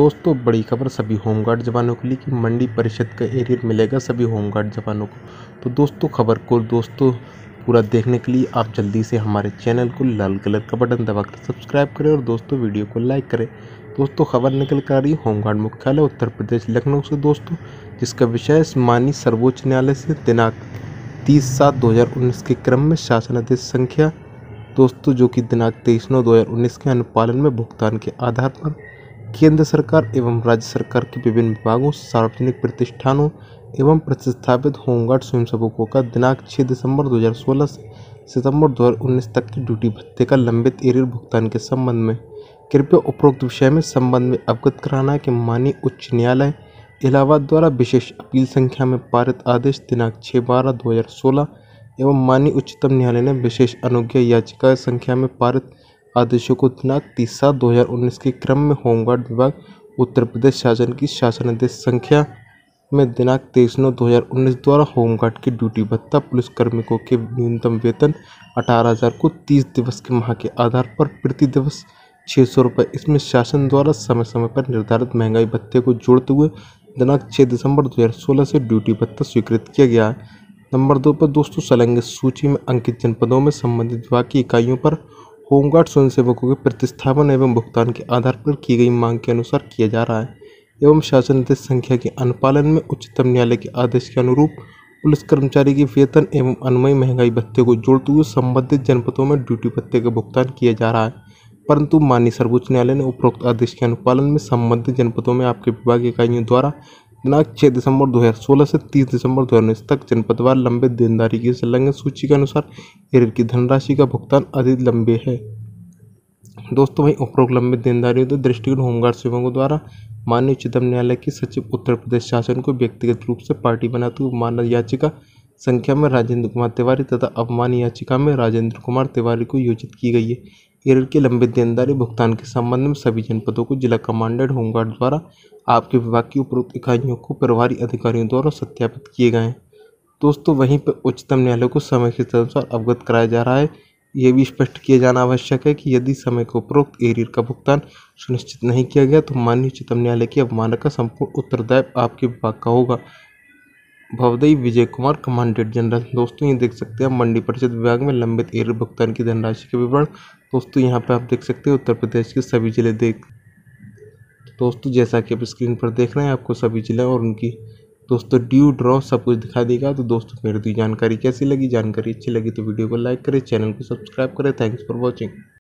दोस्तों बड़ी खबर सभी होमगार्ड जवानों के लिए कि मंडी परिषद का एरियर मिलेगा सभी होमगार्ड जवानों को तो दोस्तों खबर को दोस्तों पूरा देखने के लिए आप जल्दी से हमारे चैनल को लाल कलर का बटन दबाकर सब्सक्राइब करें और दोस्तों वीडियो को लाइक करें दोस्तों खबर निकल कर आ रही होमगार्ड मुख्यालय उत्तर प्रदेश लखनऊ से दोस्तों जिसका विषय मानी सर्वोच्च न्यायालय से दिनांक तीस सात दो हज़ार उन्नीस के क्रम में शासनादेश संख्या दोस्तों जो कि दिनांक तेईस नौ दो हज़ार उन्नीस के अनुपालन में भुगतान के आधार पर केंद्र सरकार एवं राज्य सरकार के विभिन्न विभागों सार्वजनिक प्रतिष्ठानों एवं प्रतिस्थापित होमगार्ड स्वयंसेवकों का दिनांक 6 दिसंबर 2016 से सितंबर 2019 तक की ड्यूटी भत्ते का लंबित एरियर भुगतान के संबंध में कृपया उपरोक्त विषय में संबंध में अवगत कराना कि माननीय उच्च न्यायालय इलाहाबाद द्वारा विशेष अपील संख्या में पारित आदेश दिनांक छः बारह दो एवं माननीय उच्चतम न्यायालय ने विशेष अनुज्ञा याचिका संख्या में पारित आदेशों को दिनांक तीस सात दो हज़ार उन्नीस के क्रम में होमगार्ड विभाग उत्तर प्रदेश शासन की आदेश संख्या में दिनांक तेईस नौ दो हज़ार उन्नीस द्वारा होमगार्ड की ड्यूटी भत्ता पुलिस कर्मियों के न्यूनतम वेतन अठारह हज़ार को तीस दिवस के माह के आधार पर प्रति दिवस छः सौ रुपये इसमें शासन द्वारा समय समय पर निर्धारित महंगाई भत्ते को जोड़ते हुए दिनांक छः दिसंबर दो हज़ार सोलह से ड्यूटी भत्ता स्वीकृत किया गया है नंबर दो पर दोस्तों सलंग सूची में अंकित जनपदों में संबंधित विभाग की इकाइयों पर होमगार्ड स्वयंसेवकों के प्रतिस्थापन एवं भुगतान के आधार पर की गई मांग के अनुसार किया जा रहा है एवं शासन निर्देश संख्या के अनुपालन में उच्चतम न्यायालय के आदेश के अनुरूप पुलिस कर्मचारी के वेतन एवं अनुमय महंगाई भत्ते को जोड़ते हुए संबंधित जनपदों में ड्यूटी भत्ते का भुगतान किया जा रहा है परंतु माननीय सर्वोच्च न्यायालय ने उपरोक्त आदेश के अनुपालन में संबंधित जनपदों में आपके विभाग इकाइयों द्वारा दिनांक 6 दिसंबर 2016 से 30 दिसंबर 2019 तक जनपदवार लंबे देनदारी की संलग्न सूची के अनुसार एरियर की धनराशि का भुगतान अधिक लंबे है दोस्तों वहीं उपरोक्त लंबे देनदारियों के दृष्टिकोण होमगार्ड सेवकों द्वारा माननीय उच्चतम न्यायालय के सचिव उत्तर प्रदेश शासन को व्यक्तिगत रूप से पार्टी बनाते हुए मानद याचिका संख्या में राजेंद्र कुमार तिवारी तथा अवमान याचिका में राजेंद्र कुमार तिवारी को योजित की गई है केरल के लंबे देनदारी भुगतान के संबंध में सभी जनपदों को जिला कमांडेंट होमगार्ड द्वारा आपके विभाग की उपरोक्त इकाइयों को प्रभारी अधिकारियों द्वारा सत्यापित किए गए हैं दोस्तों वहीं पर उच्चतम न्यायालय को समय के अनुसार अवगत कराया जा रहा है ये भी स्पष्ट किया जाना आवश्यक है कि यदि समय को उपरोक्त एरियर का भुगतान सुनिश्चित नहीं किया गया तो माननीय उच्चतम न्यायालय की अवमानना का संपूर्ण उत्तरदायित्व आपके विभाग का होगा भवदई विजय कुमार कमांडेंट जनरल दोस्तों ये देख सकते हैं मंडी परिषद विभाग में लंबित एयर भुगतान की धनराशि के विवरण दोस्तों यहाँ पर आप देख सकते हैं उत्तर प्रदेश के सभी जिले देख दोस्तों जैसा कि आप स्क्रीन पर देख रहे हैं आपको सभी जिले और उनकी दोस्तों ड्यू ड्रॉ सब कुछ दिखा देगा तो दोस्तों मेरी तो जानकारी कैसी लगी जानकारी अच्छी लगी तो वीडियो को लाइक करें चैनल को सब्सक्राइब करें थैंक्स फॉर वॉचिंग